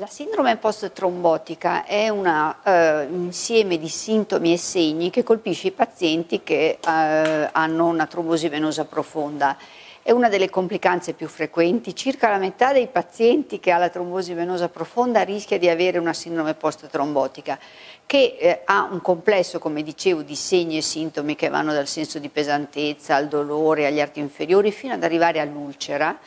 La sindrome post-trombotica è una, eh, un insieme di sintomi e segni che colpisce i pazienti che eh, hanno una trombosi venosa profonda. È una delle complicanze più frequenti, circa la metà dei pazienti che ha la trombosi venosa profonda rischia di avere una sindrome post-trombotica che eh, ha un complesso, come dicevo, di segni e sintomi che vanno dal senso di pesantezza al dolore, agli arti inferiori, fino ad arrivare all'ulcera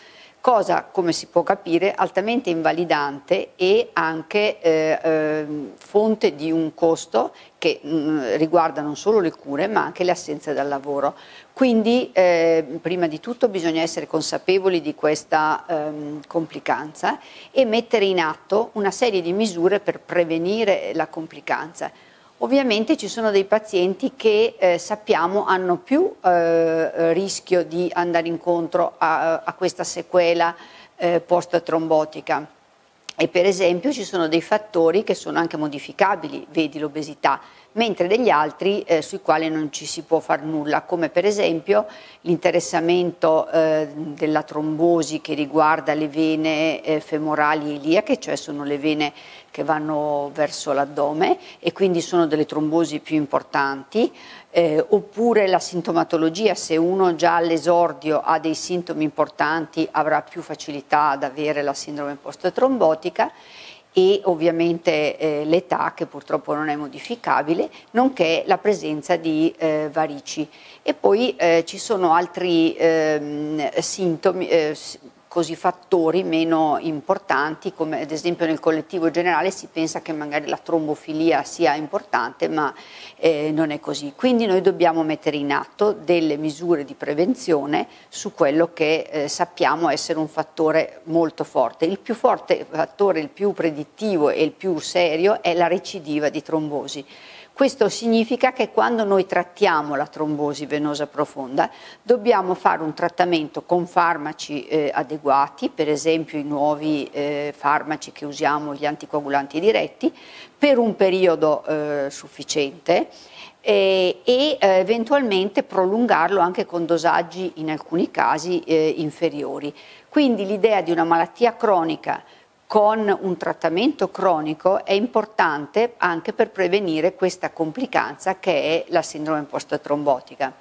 cosa, come si può capire, altamente invalidante e anche eh, eh, fonte di un costo che mh, mm, riguarda non solo le cure ma anche le assenze dal lavoro. Quindi eh, prima di tutto bisogna essere consapevoli di questa ehm, complicanza e mettere in atto una serie di misure per prevenire la complicanza Ovviamente ci sono dei pazienti che eh, sappiamo hanno più eh, rischio di andare incontro a, a questa sequela eh, post-trombotica e per esempio ci sono dei fattori che sono anche modificabili, vedi l'obesità mentre degli altri eh, sui quali non ci si può far nulla, come per esempio l'interessamento eh, della trombosi che riguarda le vene eh, femorali e iliache, cioè sono le vene che vanno verso l'addome e quindi sono delle trombosi più importanti, eh, oppure la sintomatologia, se uno già all'esordio ha dei sintomi importanti avrà più facilità ad avere la sindrome post-trombotica e ovviamente eh, l'età che purtroppo non è modificabile, nonché la presenza di eh, varici. E poi eh, ci sono altri ehm, sintomi, eh, così fattori meno importanti, come ad esempio nel collettivo generale si pensa che magari la trombofilia sia importante, ma eh, non è così. Quindi noi dobbiamo mettere in atto delle misure di prevenzione su quello che eh, sappiamo essere un fattore molto forte. Il più forte fattore, il più predittivo e il più serio è la recidiva di trombosi. Questo significa che quando noi trattiamo la trombosi venosa profonda dobbiamo fare un trattamento con farmaci eh, adeguati, per esempio i nuovi eh, farmaci che usiamo, gli anticoagulanti diretti, per un periodo eh, sufficiente e, e eh, eventualmente prolungarlo anche con dosaggi in alcuni casi eh, inferiori. Quindi l'idea di una malattia cronica con un trattamento cronico è importante anche per prevenire questa complicanza che è la sindrome post-trombotica.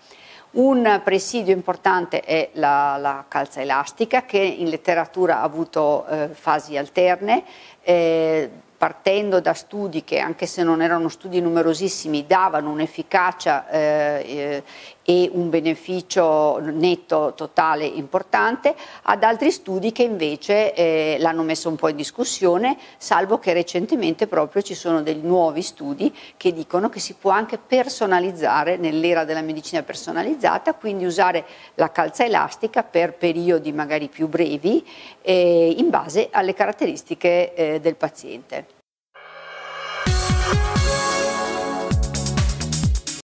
Un presidio importante è la, la, calza elastica che in letteratura ha avuto eh, fasi alterne. Eh, partendo da studi che, anche se non erano studi numerosissimi, davano un'efficacia eh, eh, e un beneficio netto totale importante, ad altri studi che invece eh, l'hanno messo un po' in discussione, salvo che recentemente proprio ci sono dei nuovi studi che dicono che si può anche personalizzare nell'era della medicina personalizzata, quindi usare la calza elastica per periodi magari più brevi eh, in base alle caratteristiche eh, del paziente.